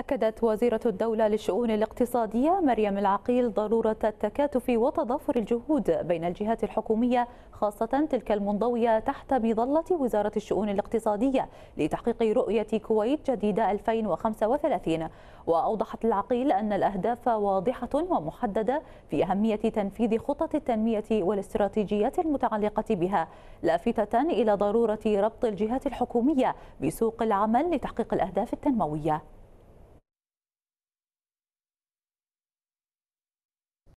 أكدت وزيرة الدولة للشؤون الاقتصادية مريم العقيل ضرورة التكاتف وتضافر الجهود بين الجهات الحكومية خاصة تلك المنضوية تحت مظلة وزارة الشؤون الاقتصادية لتحقيق رؤية كويت جديدة 2035 وأوضحت العقيل أن الأهداف واضحة ومحددة في أهمية تنفيذ خطط التنمية والاستراتيجيات المتعلقة بها لافتة إلى ضرورة ربط الجهات الحكومية بسوق العمل لتحقيق الأهداف التنموية